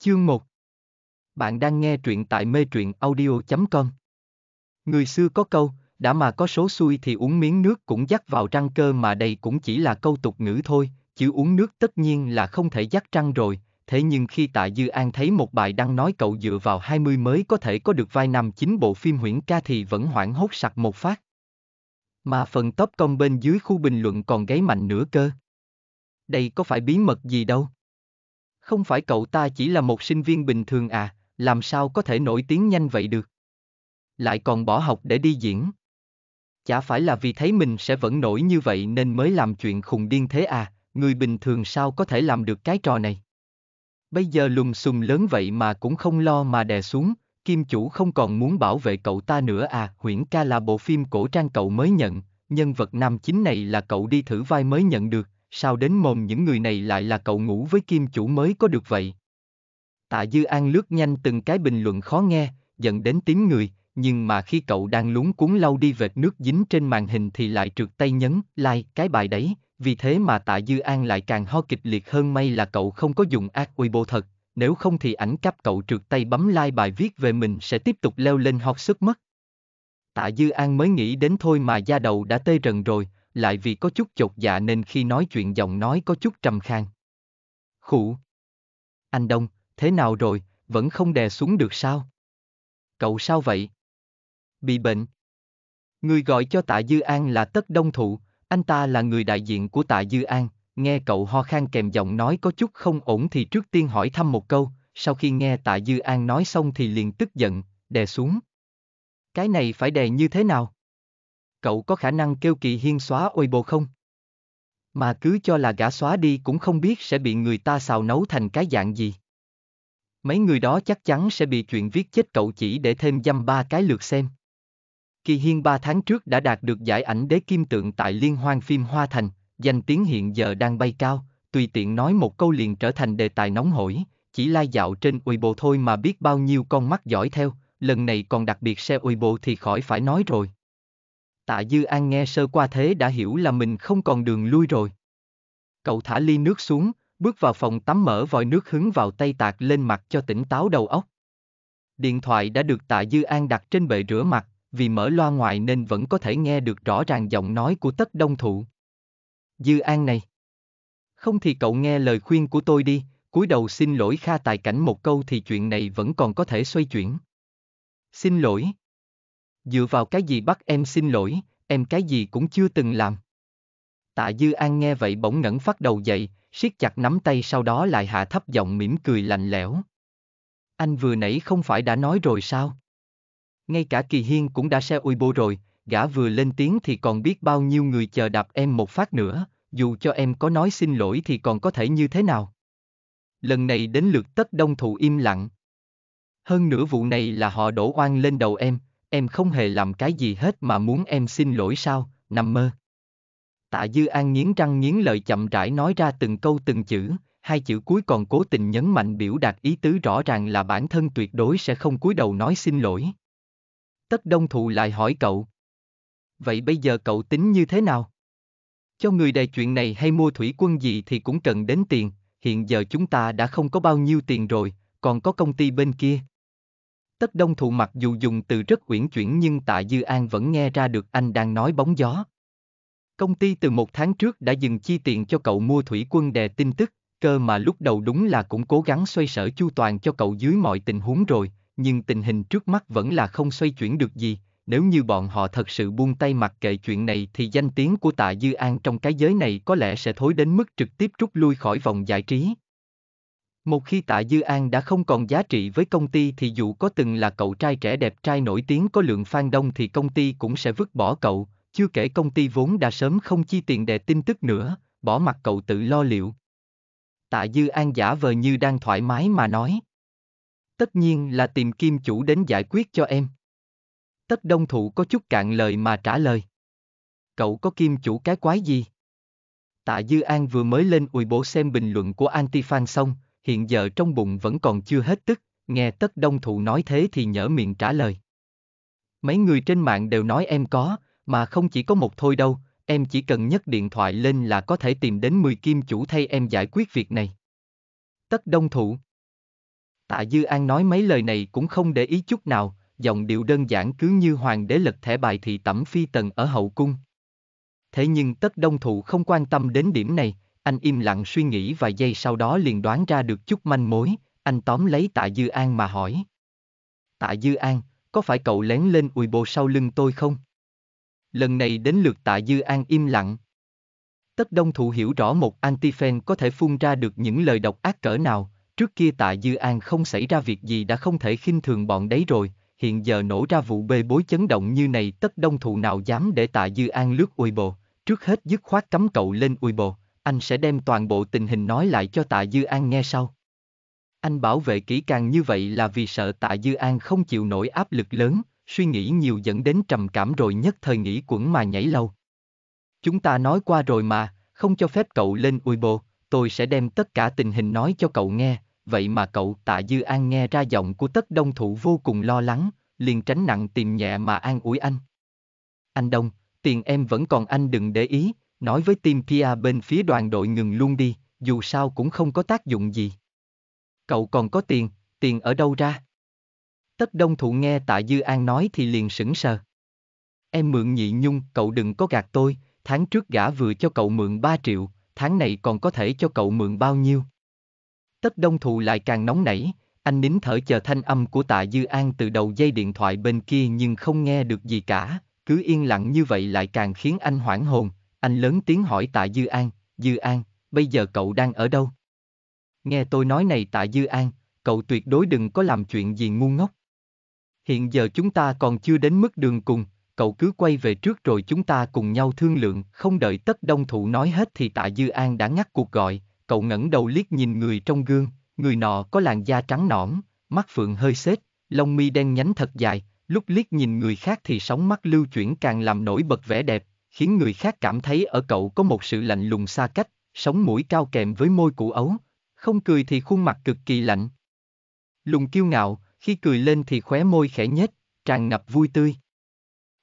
Chương 1 Bạn đang nghe truyện tại mê truyện audio.com Người xưa có câu, đã mà có số xui thì uống miếng nước cũng dắt vào răng cơ mà đây cũng chỉ là câu tục ngữ thôi, chứ uống nước tất nhiên là không thể dắt răng rồi, thế nhưng khi Tạ Dư An thấy một bài đăng nói cậu dựa vào 20 mới có thể có được vai nằm chính bộ phim huyễn ca thì vẫn hoảng hốt sặc một phát. Mà phần top công bên dưới khu bình luận còn gáy mạnh nữa cơ. Đây có phải bí mật gì đâu. Không phải cậu ta chỉ là một sinh viên bình thường à, làm sao có thể nổi tiếng nhanh vậy được? Lại còn bỏ học để đi diễn. Chả phải là vì thấy mình sẽ vẫn nổi như vậy nên mới làm chuyện khùng điên thế à, người bình thường sao có thể làm được cái trò này? Bây giờ lùm xùm lớn vậy mà cũng không lo mà đè xuống, kim chủ không còn muốn bảo vệ cậu ta nữa à, huyễn ca là bộ phim cổ trang cậu mới nhận, nhân vật nam chính này là cậu đi thử vai mới nhận được, sao đến mồm những người này lại là cậu ngủ với kim chủ mới có được vậy? Tạ Dư An lướt nhanh từng cái bình luận khó nghe, dẫn đến tiếng người, nhưng mà khi cậu đang lúng cuốn lau đi vệt nước dính trên màn hình thì lại trượt tay nhấn like cái bài đấy, vì thế mà Tạ Dư An lại càng ho kịch liệt hơn may là cậu không có dùng ác uy thật, nếu không thì ảnh cắp cậu trượt tay bấm like bài viết về mình sẽ tiếp tục leo lên hot sức mất. Tạ Dư An mới nghĩ đến thôi mà da đầu đã tê rần rồi, lại vì có chút chột dạ nên khi nói chuyện giọng nói có chút trầm khang. Khủ, Anh Đông, thế nào rồi, vẫn không đè xuống được sao? Cậu sao vậy? Bị bệnh. Người gọi cho Tạ Dư An là Tất Đông Thụ, anh ta là người đại diện của Tạ Dư An, nghe cậu ho khan kèm giọng nói có chút không ổn thì trước tiên hỏi thăm một câu, sau khi nghe Tạ Dư An nói xong thì liền tức giận, đè xuống. Cái này phải đè như thế nào? cậu có khả năng kêu kỳ hiên xóa Weibo không? Mà cứ cho là gã xóa đi cũng không biết sẽ bị người ta xào nấu thành cái dạng gì. Mấy người đó chắc chắn sẽ bị chuyện viết chết cậu chỉ để thêm dăm ba cái lượt xem. Kỳ Hiên ba tháng trước đã đạt được giải ảnh đế kim tượng tại Liên hoan phim Hoa Thành, danh tiếng hiện giờ đang bay cao, tùy tiện nói một câu liền trở thành đề tài nóng hổi, chỉ lai dạo trên Weibo thôi mà biết bao nhiêu con mắt giỏi theo, lần này còn đặc biệt xe Weibo thì khỏi phải nói rồi. Tạ Dư An nghe sơ qua thế đã hiểu là mình không còn đường lui rồi. Cậu thả ly nước xuống, bước vào phòng tắm mở vòi nước hứng vào tay tạc lên mặt cho tỉnh táo đầu óc. Điện thoại đã được Tạ Dư An đặt trên bệ rửa mặt, vì mở loa ngoài nên vẫn có thể nghe được rõ ràng giọng nói của tất đông thụ. Dư An này. Không thì cậu nghe lời khuyên của tôi đi, cúi đầu xin lỗi Kha Tài Cảnh một câu thì chuyện này vẫn còn có thể xoay chuyển. Xin lỗi. Dựa vào cái gì bắt em xin lỗi, em cái gì cũng chưa từng làm. Tạ Dư An nghe vậy bỗng ngẩng phát đầu dậy, siết chặt nắm tay sau đó lại hạ thấp giọng mỉm cười lạnh lẽo. Anh vừa nãy không phải đã nói rồi sao? Ngay cả Kỳ Hiên cũng đã xe ui bô rồi, gã vừa lên tiếng thì còn biết bao nhiêu người chờ đạp em một phát nữa, dù cho em có nói xin lỗi thì còn có thể như thế nào? Lần này đến lượt tất đông thụ im lặng. Hơn nửa vụ này là họ đổ oan lên đầu em, em không hề làm cái gì hết mà muốn em xin lỗi sao, nằm mơ. Tạ Dư An nghiến răng nghiến lợi chậm rãi nói ra từng câu từng chữ, hai chữ cuối còn cố tình nhấn mạnh biểu đạt ý tứ rõ ràng là bản thân tuyệt đối sẽ không cúi đầu nói xin lỗi. Tất Đông Thụ lại hỏi cậu. Vậy bây giờ cậu tính như thế nào? Cho người đề chuyện này hay mua thủy quân gì thì cũng cần đến tiền, hiện giờ chúng ta đã không có bao nhiêu tiền rồi, còn có công ty bên kia, Tất đông thụ mặc dù dùng từ rất uyển chuyển nhưng tạ Dư An vẫn nghe ra được anh đang nói bóng gió. Công ty từ một tháng trước đã dừng chi tiền cho cậu mua thủy quân đề tin tức, cơ mà lúc đầu đúng là cũng cố gắng xoay sở chu toàn cho cậu dưới mọi tình huống rồi, nhưng tình hình trước mắt vẫn là không xoay chuyển được gì, nếu như bọn họ thật sự buông tay mặc kệ chuyện này thì danh tiếng của tạ Dư An trong cái giới này có lẽ sẽ thối đến mức trực tiếp rút lui khỏi vòng giải trí. Một khi Tạ Dư An đã không còn giá trị với công ty thì dù có từng là cậu trai trẻ đẹp trai nổi tiếng có lượng fan đông thì công ty cũng sẽ vứt bỏ cậu, chưa kể công ty vốn đã sớm không chi tiền để tin tức nữa, bỏ mặt cậu tự lo liệu. Tạ Dư An giả vờ như đang thoải mái mà nói. Tất nhiên là tìm kim chủ đến giải quyết cho em. Tất đông thụ có chút cạn lời mà trả lời. Cậu có kim chủ cái quái gì? Tạ Dư An vừa mới lên ùi bộ xem bình luận của Antifan xong, hiện giờ trong bụng vẫn còn chưa hết tức, nghe tất đông thụ nói thế thì nhở miệng trả lời. Mấy người trên mạng đều nói em có, mà không chỉ có một thôi đâu, em chỉ cần nhấc điện thoại lên là có thể tìm đến 10 kim chủ thay em giải quyết việc này. Tất đông thụ Tạ Dư An nói mấy lời này cũng không để ý chút nào, giọng điệu đơn giản cứ như hoàng đế lật thẻ bài thị tẩm phi tần ở hậu cung. Thế nhưng tất đông thụ không quan tâm đến điểm này, anh im lặng suy nghĩ vài giây sau đó liền đoán ra được chút manh mối, anh tóm lấy Tạ Dư An mà hỏi. Tạ Dư An, có phải cậu lén lên ùi bồ sau lưng tôi không? Lần này đến lượt Tạ Dư An im lặng. Tất Đông Thụ hiểu rõ một anti-fan có thể phun ra được những lời độc ác cỡ nào, trước kia Tạ Dư An không xảy ra việc gì đã không thể khinh thường bọn đấy rồi, hiện giờ nổ ra vụ bê bối chấn động như này Tất Đông Thụ nào dám để Tạ Dư An lướt ùi bộ, trước hết dứt khoát cấm cậu lên ùi bộ, anh sẽ đem toàn bộ tình hình nói lại cho Tạ Dư An nghe sau. Anh bảo vệ kỹ càng như vậy là vì sợ Tạ Dư An không chịu nổi áp lực lớn, suy nghĩ nhiều dẫn đến trầm cảm rồi nhất thời nghĩ quẩn mà nhảy lâu. Chúng ta nói qua rồi mà, không cho phép cậu lên ui bồ, tôi sẽ đem tất cả tình hình nói cho cậu nghe, vậy mà cậu Tạ Dư An nghe ra giọng của tất đông thụ vô cùng lo lắng, liền tránh nặng tìm nhẹ mà an ủi anh. Anh Đông, tiền em vẫn còn anh đừng để ý, nói với team Kia bên phía đoàn đội ngừng luôn đi, dù sao cũng không có tác dụng gì. Cậu còn có tiền, tiền ở đâu ra? Tất đông thụ nghe tạ Dư An nói thì liền sững sờ. Em mượn nhị nhung, cậu đừng có gạt tôi, tháng trước gã vừa cho cậu mượn 3 triệu, tháng này còn có thể cho cậu mượn bao nhiêu? Tất đông thụ lại càng nóng nảy, anh nín thở chờ thanh âm của tạ Dư An từ đầu dây điện thoại bên kia nhưng không nghe được gì cả, cứ yên lặng như vậy lại càng khiến anh hoảng hồn, anh lớn tiếng hỏi Tạ Dư An, Dư An, bây giờ cậu đang ở đâu? Nghe tôi nói này Tạ Dư An, cậu tuyệt đối đừng có làm chuyện gì ngu ngốc. Hiện giờ chúng ta còn chưa đến mức đường cùng, cậu cứ quay về trước rồi chúng ta cùng nhau thương lượng, không đợi tất đông thụ nói hết thì Tạ Dư An đã ngắt cuộc gọi, cậu ngẩng đầu liếc nhìn người trong gương, người nọ có làn da trắng nõn, mắt phượng hơi xếp, lông mi đen nhánh thật dài, lúc liếc nhìn người khác thì sóng mắt lưu chuyển càng làm nổi bật vẻ đẹp, khiến người khác cảm thấy ở cậu có một sự lạnh lùng xa cách, sống mũi cao kèm với môi cụ ấu, không cười thì khuôn mặt cực kỳ lạnh. Lùng kiêu ngạo, khi cười lên thì khóe môi khẽ nhếch, tràn ngập vui tươi.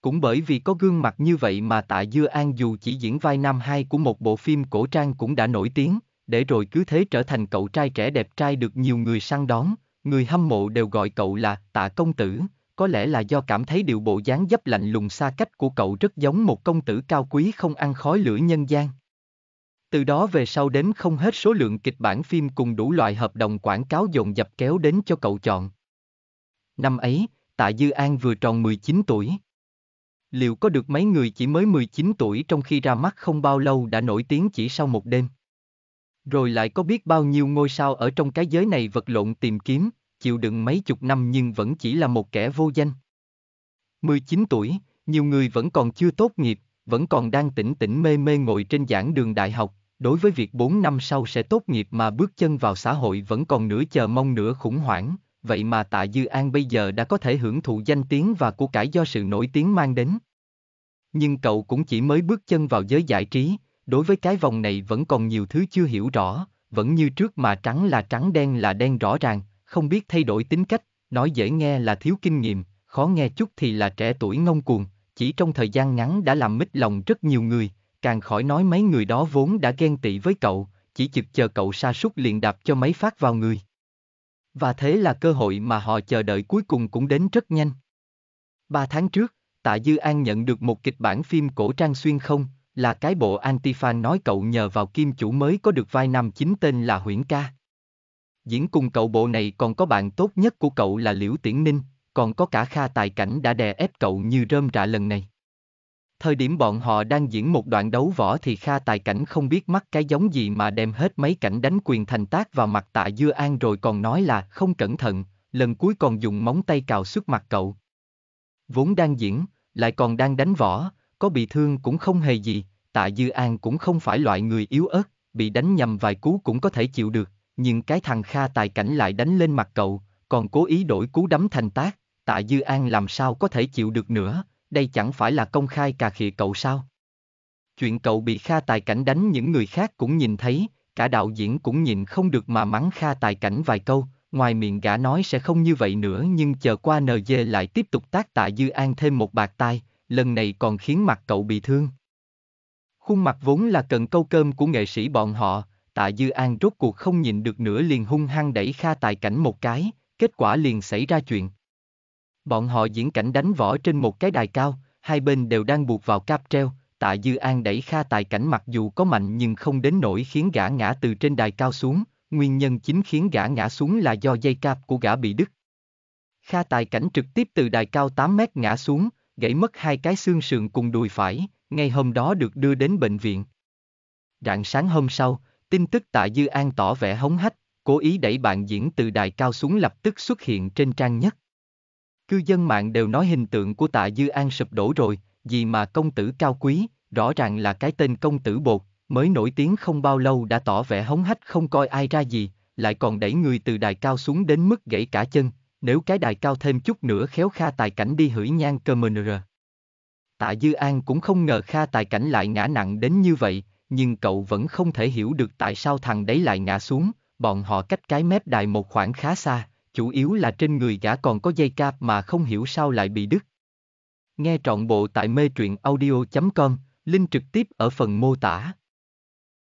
Cũng bởi vì có gương mặt như vậy mà Tạ Dưa An dù chỉ diễn vai nam hai của một bộ phim cổ trang cũng đã nổi tiếng, để rồi cứ thế trở thành cậu trai trẻ đẹp trai được nhiều người săn đón, người hâm mộ đều gọi cậu là Tạ Công Tử, có lẽ là do cảm thấy điệu bộ dáng dấp lạnh lùng xa cách của cậu rất giống một công tử cao quý không ăn khói lửa nhân gian. Từ đó về sau đến không hết số lượng kịch bản phim cùng đủ loại hợp đồng quảng cáo dồn dập kéo đến cho cậu chọn. Năm ấy, Tạ Dư An vừa tròn 19 tuổi. Liệu có được mấy người chỉ mới 19 tuổi trong khi ra mắt không bao lâu đã nổi tiếng chỉ sau một đêm? Rồi lại có biết bao nhiêu ngôi sao ở trong cái giới này vật lộn tìm kiếm, chịu đựng mấy chục năm nhưng vẫn chỉ là một kẻ vô danh. 19 tuổi, nhiều người vẫn còn chưa tốt nghiệp, vẫn còn đang tỉnh tỉnh mê mê ngồi trên giảng đường đại học, đối với việc 4 năm sau sẽ tốt nghiệp mà bước chân vào xã hội vẫn còn nửa chờ mong nửa khủng hoảng, vậy mà Tạ Dư An bây giờ đã có thể hưởng thụ danh tiếng và của cải do sự nổi tiếng mang đến. Nhưng cậu cũng chỉ mới bước chân vào giới giải trí, đối với cái vòng này vẫn còn nhiều thứ chưa hiểu rõ, vẫn như trước mà trắng là trắng đen là đen rõ ràng, không biết thay đổi tính cách, nói dễ nghe là thiếu kinh nghiệm, khó nghe chút thì là trẻ tuổi ngông cuồng, chỉ trong thời gian ngắn đã làm mít lòng rất nhiều người, càng khỏi nói mấy người đó vốn đã ghen tị với cậu, chỉ chực chờ cậu sa sút liền đạp cho mấy phát vào người. Và thế là cơ hội mà họ chờ đợi cuối cùng cũng đến rất nhanh. Ba tháng trước, Tạ Dư An nhận được một kịch bản phim cổ trang xuyên không, là cái bộ Antifan nói cậu nhờ vào kim chủ mới có được vai nam chính tên là Huyễn Ca. Diễn cùng cậu bộ này còn có bạn tốt nhất của cậu là Liễu Tiễn Ninh, còn có cả Kha Tài Cảnh đã đè ép cậu như rơm rạ lần này. Thời điểm bọn họ đang diễn một đoạn đấu võ thì Kha Tài Cảnh không biết mắc cái giống gì mà đem hết mấy cảnh đánh quyền thành tác vào mặt tạ Dưa An rồi còn nói là không cẩn thận, lần cuối còn dùng móng tay cào sức mặt cậu. Vốn đang diễn, lại còn đang đánh võ, có bị thương cũng không hề gì, tạ Dư An cũng không phải loại người yếu ớt, bị đánh nhầm vài cú cũng có thể chịu được, nhưng cái thằng Kha tài cảnh lại đánh lên mặt cậu, còn cố ý đổi cú đấm thành tác, tạ Dư An làm sao có thể chịu được nữa, đây chẳng phải là công khai cà khịa cậu sao? Chuyện cậu bị Kha tài cảnh đánh những người khác cũng nhìn thấy, cả đạo diễn cũng nhìn không được mà mắng Kha tài cảnh vài câu, ngoài miệng gã nói sẽ không như vậy nữa nhưng chờ qua NG lại tiếp tục tác tạ Dư An thêm một bạc tai, lần này còn khiến mặt cậu bị thương. Khuôn mặt vốn là cần câu cơm của nghệ sĩ bọn họ, tạ dư an rốt cuộc không nhịn được nữa liền hung hăng đẩy kha tài cảnh một cái, kết quả liền xảy ra chuyện. Bọn họ diễn cảnh đánh võ trên một cái đài cao, hai bên đều đang buộc vào cáp treo, tạ dư an đẩy kha tài cảnh mặc dù có mạnh nhưng không đến nỗi khiến gã ngã từ trên đài cao xuống, nguyên nhân chính khiến gã ngã xuống là do dây cáp của gã bị đứt. Kha tài cảnh trực tiếp từ đài cao 8 mét ngã xuống, gãy mất hai cái xương sườn cùng đùi phải, ngay hôm đó được đưa đến bệnh viện. Rạng sáng hôm sau, Tin tức tạ Dư An tỏ vẻ hống hách, cố ý đẩy bạn diễn từ đài cao xuống lập tức xuất hiện trên trang nhất. Cư dân mạng đều nói hình tượng của tạ Dư An sụp đổ rồi, vì mà công tử cao quý, rõ ràng là cái tên công tử bột, mới nổi tiếng không bao lâu đã tỏ vẻ hống hách không coi ai ra gì, lại còn đẩy người từ đài cao xuống đến mức gãy cả chân, nếu cái đài cao thêm chút nữa khéo Kha Tài Cảnh đi hửi nhang cơ mờ Tạ Dư An cũng không ngờ Kha Tài Cảnh lại ngã nặng đến như vậy, nhưng cậu vẫn không thể hiểu được tại sao thằng đấy lại ngã xuống, bọn họ cách cái mép đài một khoảng khá xa, chủ yếu là trên người gã còn có dây cáp mà không hiểu sao lại bị đứt. Nghe trọn bộ tại mê truyện audio.com, link trực tiếp ở phần mô tả.